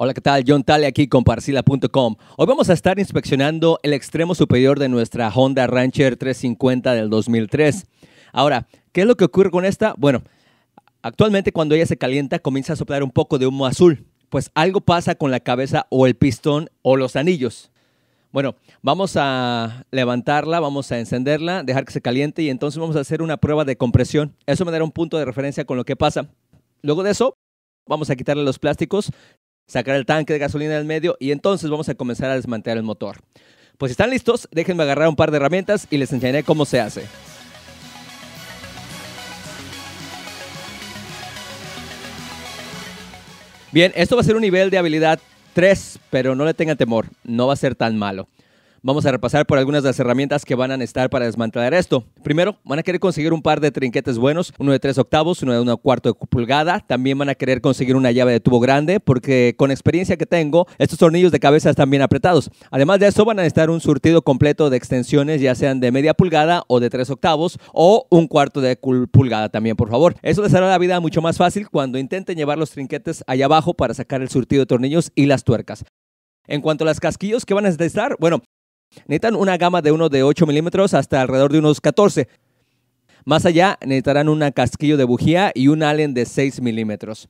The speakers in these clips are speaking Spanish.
Hola, ¿qué tal? John Talley aquí con Parcila.com. Hoy vamos a estar inspeccionando el extremo superior de nuestra Honda Rancher 350 del 2003. Ahora, ¿qué es lo que ocurre con esta? Bueno, actualmente cuando ella se calienta comienza a soplar un poco de humo azul, pues algo pasa con la cabeza o el pistón o los anillos. Bueno, vamos a levantarla, vamos a encenderla, dejar que se caliente y entonces vamos a hacer una prueba de compresión. Eso me dará un punto de referencia con lo que pasa. Luego de eso, vamos a quitarle los plásticos, sacar el tanque de gasolina del medio y entonces vamos a comenzar a desmantelar el motor. Pues si están listos, déjenme agarrar un par de herramientas y les enseñaré cómo se hace. Bien, esto va a ser un nivel de habilidad 3, pero no le tengan temor, no va a ser tan malo. Vamos a repasar por algunas de las herramientas que van a necesitar para desmantelar esto. Primero, van a querer conseguir un par de trinquetes buenos, uno de 3 octavos, uno de 1 cuarto de pulgada. También van a querer conseguir una llave de tubo grande porque con experiencia que tengo, estos tornillos de cabeza están bien apretados. Además de eso, van a necesitar un surtido completo de extensiones, ya sean de media pulgada o de 3 octavos o un cuarto de pulgada también, por favor. Eso les hará la vida mucho más fácil cuando intenten llevar los trinquetes allá abajo para sacar el surtido de tornillos y las tuercas. En cuanto a las casquillos que van a necesitar, bueno, Necesitan una gama de unos de 8 milímetros hasta alrededor de unos 14. Más allá, necesitarán un casquillo de bujía y un allen de 6 milímetros.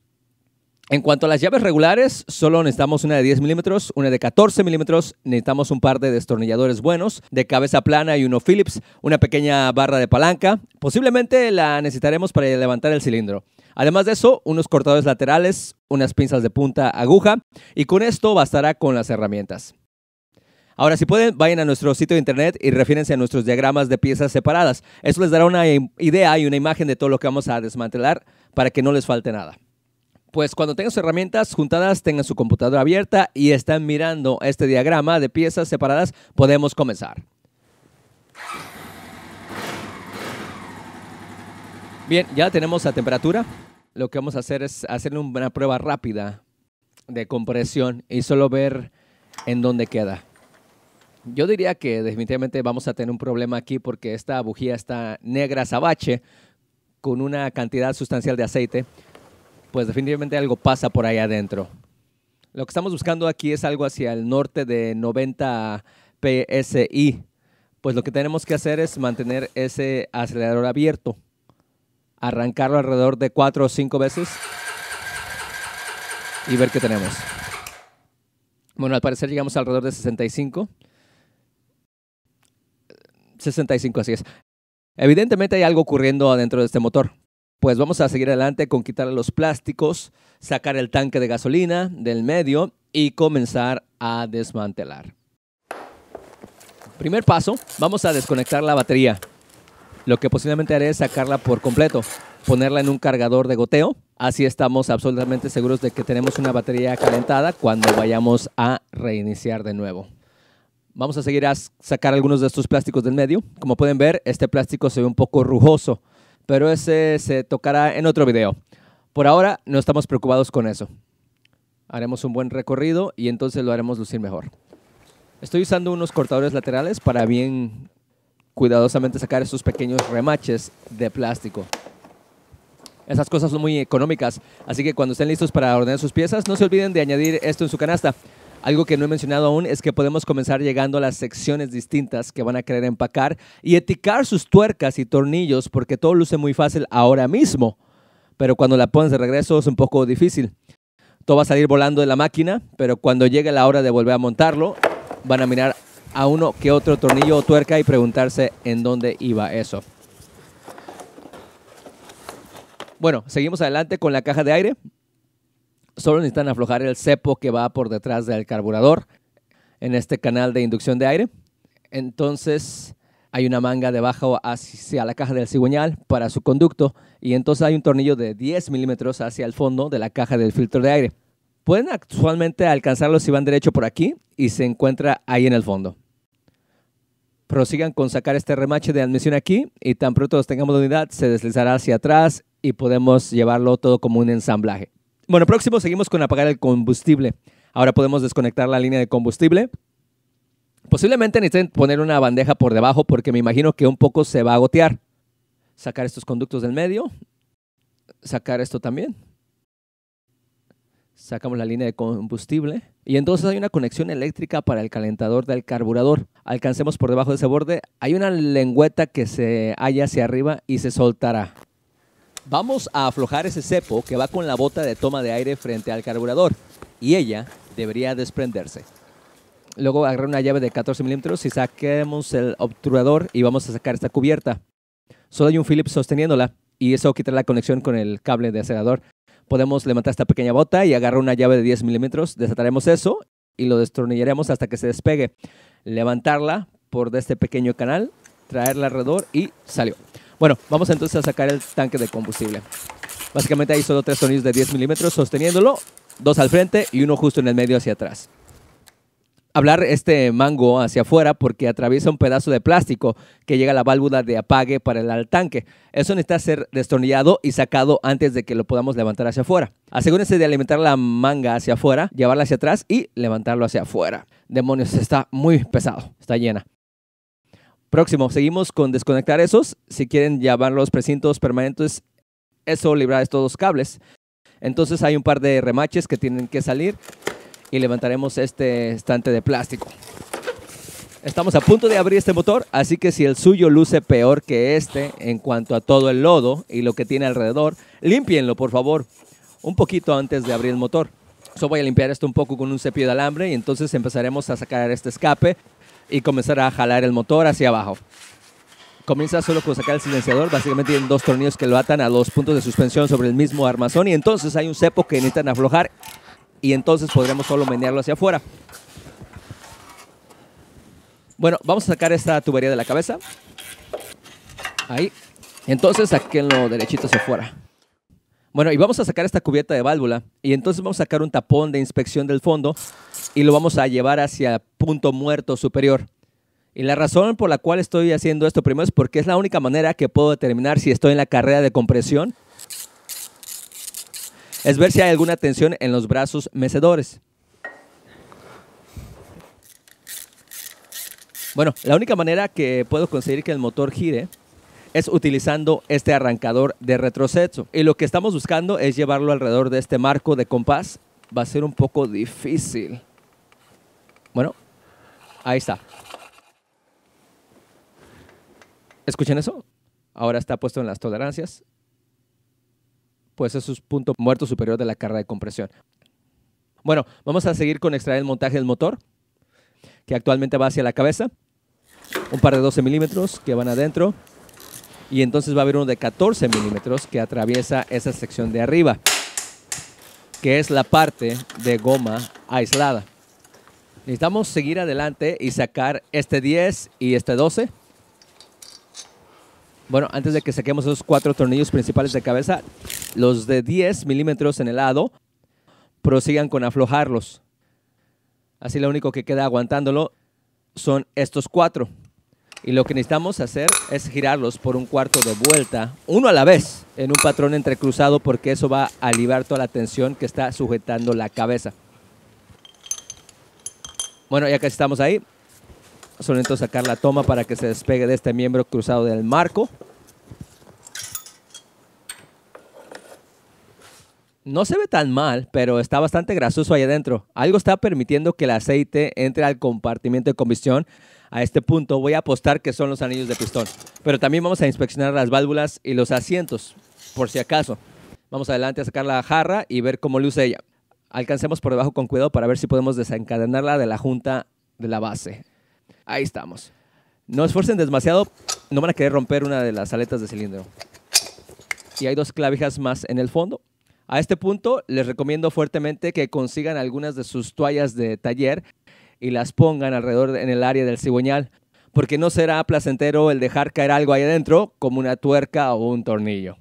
En cuanto a las llaves regulares, solo necesitamos una de 10 milímetros, una de 14 milímetros, necesitamos un par de destornilladores buenos, de cabeza plana y uno Phillips, una pequeña barra de palanca, posiblemente la necesitaremos para levantar el cilindro. Además de eso, unos cortadores laterales, unas pinzas de punta aguja, y con esto bastará con las herramientas. Ahora, si pueden, vayan a nuestro sitio de internet y refiérense a nuestros diagramas de piezas separadas. Eso les dará una idea y una imagen de todo lo que vamos a desmantelar para que no les falte nada. Pues cuando tengan sus herramientas juntadas, tengan su computadora abierta y están mirando este diagrama de piezas separadas, podemos comenzar. Bien, ya tenemos la temperatura. Lo que vamos a hacer es hacerle una prueba rápida de compresión y solo ver en dónde queda. Yo diría que definitivamente vamos a tener un problema aquí porque esta bujía está negra sabache con una cantidad sustancial de aceite, pues definitivamente algo pasa por ahí adentro. Lo que estamos buscando aquí es algo hacia el norte de 90 PSI. Pues lo que tenemos que hacer es mantener ese acelerador abierto, arrancarlo alrededor de 4 o 5 veces y ver qué tenemos. Bueno, al parecer llegamos alrededor de 65. 65, así es. Evidentemente hay algo ocurriendo adentro de este motor. Pues vamos a seguir adelante con quitar los plásticos, sacar el tanque de gasolina del medio y comenzar a desmantelar. Primer paso, vamos a desconectar la batería. Lo que posiblemente haré es sacarla por completo, ponerla en un cargador de goteo. Así estamos absolutamente seguros de que tenemos una batería calentada cuando vayamos a reiniciar de nuevo. Vamos a seguir a sacar algunos de estos plásticos del medio. Como pueden ver, este plástico se ve un poco rugoso, pero ese se tocará en otro video. Por ahora no estamos preocupados con eso. Haremos un buen recorrido y entonces lo haremos lucir mejor. Estoy usando unos cortadores laterales para bien cuidadosamente sacar esos pequeños remaches de plástico. Esas cosas son muy económicas, así que cuando estén listos para ordenar sus piezas, no se olviden de añadir esto en su canasta. Algo que no he mencionado aún es que podemos comenzar llegando a las secciones distintas que van a querer empacar y eticar sus tuercas y tornillos porque todo luce muy fácil ahora mismo, pero cuando la pones de regreso es un poco difícil. Todo va a salir volando de la máquina, pero cuando llegue la hora de volver a montarlo, van a mirar a uno que otro tornillo o tuerca y preguntarse en dónde iba eso. Bueno, seguimos adelante con la caja de aire. Solo necesitan aflojar el cepo que va por detrás del carburador en este canal de inducción de aire. Entonces hay una manga debajo hacia la caja del cigüeñal para su conducto y entonces hay un tornillo de 10 milímetros hacia el fondo de la caja del filtro de aire. Pueden actualmente alcanzarlo si van derecho por aquí y se encuentra ahí en el fondo. Prosigan con sacar este remache de admisión aquí y tan pronto los tengamos la unidad se deslizará hacia atrás y podemos llevarlo todo como un ensamblaje. Bueno, próximo seguimos con apagar el combustible. Ahora podemos desconectar la línea de combustible. Posiblemente necesiten poner una bandeja por debajo porque me imagino que un poco se va a gotear. Sacar estos conductos del medio. Sacar esto también. Sacamos la línea de combustible. Y entonces hay una conexión eléctrica para el calentador del carburador. Alcancemos por debajo de ese borde. Hay una lengüeta que se halla hacia arriba y se soltará. Vamos a aflojar ese cepo que va con la bota de toma de aire frente al carburador y ella debería desprenderse. Luego agarrar una llave de 14 milímetros y saquemos el obturador y vamos a sacar esta cubierta. Solo hay un Phillips sosteniéndola y eso quita la conexión con el cable de acelerador. Podemos levantar esta pequeña bota y agarrar una llave de 10 milímetros, desataremos eso y lo destornillaremos hasta que se despegue. Levantarla por este pequeño canal, traerla alrededor y salió. Bueno, vamos entonces a sacar el tanque de combustible. Básicamente hay solo tres tornillos de 10 milímetros sosteniéndolo, dos al frente y uno justo en el medio hacia atrás. Hablar este mango hacia afuera porque atraviesa un pedazo de plástico que llega a la válvula de apague para el tanque. Eso necesita ser destornillado y sacado antes de que lo podamos levantar hacia afuera. Asegúrense de alimentar la manga hacia afuera, llevarla hacia atrás y levantarlo hacia afuera. Demonios, está muy pesado, está llena. Próximo, seguimos con desconectar esos. Si quieren llevar los precintos permanentes, eso librará estos dos cables. Entonces hay un par de remaches que tienen que salir y levantaremos este estante de plástico. Estamos a punto de abrir este motor, así que si el suyo luce peor que este en cuanto a todo el lodo y lo que tiene alrededor, límpienlo por favor, un poquito antes de abrir el motor. Yo voy a limpiar esto un poco con un cepillo de alambre y entonces empezaremos a sacar este escape y comenzar a jalar el motor hacia abajo. Comienza solo con sacar el silenciador, básicamente tienen dos tornillos que lo atan a los puntos de suspensión sobre el mismo armazón y entonces hay un cepo que necesitan aflojar y entonces podremos solo menearlo hacia afuera. Bueno, vamos a sacar esta tubería de la cabeza. Ahí. Entonces, lo derechito hacia afuera. Bueno, y vamos a sacar esta cubierta de válvula y entonces vamos a sacar un tapón de inspección del fondo y lo vamos a llevar hacia punto muerto superior. Y la razón por la cual estoy haciendo esto primero es porque es la única manera que puedo determinar si estoy en la carrera de compresión. Es ver si hay alguna tensión en los brazos mecedores. Bueno, la única manera que puedo conseguir que el motor gire es utilizando este arrancador de retroceso. Y lo que estamos buscando es llevarlo alrededor de este marco de compás. Va a ser un poco difícil. Bueno, ahí está. Escuchen eso? Ahora está puesto en las tolerancias. Pues es es punto muerto superior de la carga de compresión. Bueno, vamos a seguir con extraer el montaje del motor, que actualmente va hacia la cabeza. Un par de 12 milímetros que van adentro y entonces va a haber uno de 14 milímetros que atraviesa esa sección de arriba, que es la parte de goma aislada. Necesitamos seguir adelante y sacar este 10 y este 12. Bueno, antes de que saquemos esos cuatro tornillos principales de cabeza, los de 10 milímetros en el lado, prosigan con aflojarlos. Así lo único que queda aguantándolo son estos cuatro. Y lo que necesitamos hacer es girarlos por un cuarto de vuelta, uno a la vez, en un patrón entrecruzado porque eso va a aliviar toda la tensión que está sujetando la cabeza. Bueno, ya casi estamos ahí, solo sacar la toma para que se despegue de este miembro cruzado del marco. no se ve tan mal, pero está bastante grasoso ahí adentro. Algo está permitiendo que el aceite entre al compartimiento de combustión. A este punto voy a apostar que son los anillos de pistón. Pero también vamos a inspeccionar las válvulas y los asientos, por si acaso. Vamos adelante a sacar la jarra y ver cómo luce ella. Alcancemos por debajo con cuidado para ver si podemos desencadenarla de la junta de la base. Ahí estamos. No esfuercen demasiado, no van a querer romper una de las aletas de cilindro. Y hay dos clavijas más en el fondo. A este punto les recomiendo fuertemente que consigan algunas de sus toallas de taller y las pongan alrededor en el área del cigüeñal, porque no será placentero el dejar caer algo ahí adentro como una tuerca o un tornillo.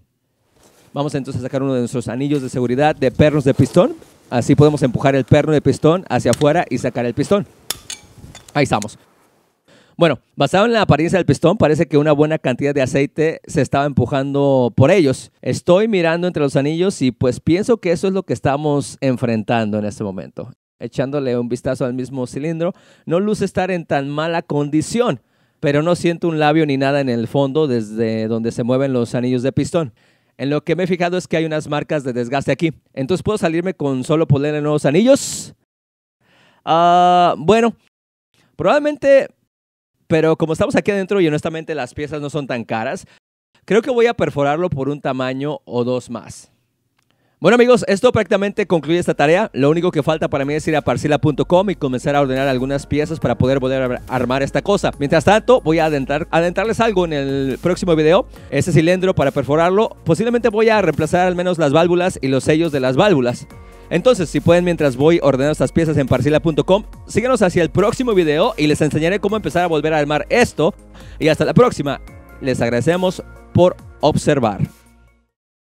Vamos entonces a sacar uno de nuestros anillos de seguridad de pernos de pistón. Así podemos empujar el perno de pistón hacia afuera y sacar el pistón. Ahí estamos. Bueno, basado en la apariencia del pistón, parece que una buena cantidad de aceite se estaba empujando por ellos. Estoy mirando entre los anillos y pues pienso que eso es lo que estamos enfrentando en este momento. Echándole un vistazo al mismo cilindro, no luce estar en tan mala condición, pero no siento un labio ni nada en el fondo desde donde se mueven los anillos de pistón. En lo que me he fijado es que hay unas marcas de desgaste aquí. Entonces, ¿puedo salirme con solo ponerle nuevos anillos? Ah, bueno, probablemente pero como estamos aquí adentro y honestamente las piezas no son tan caras, creo que voy a perforarlo por un tamaño o dos más. Bueno amigos, esto prácticamente concluye esta tarea. Lo único que falta para mí es ir a Parcilla.com y comenzar a ordenar algunas piezas para poder a armar esta cosa. Mientras tanto, voy a adentrarles algo en el próximo video. Ese cilindro para perforarlo, posiblemente voy a reemplazar al menos las válvulas y los sellos de las válvulas. Entonces, si pueden, mientras voy ordenando estas piezas en parcela.com, síguenos hacia el próximo video y les enseñaré cómo empezar a volver a armar esto. Y hasta la próxima. Les agradecemos por observar.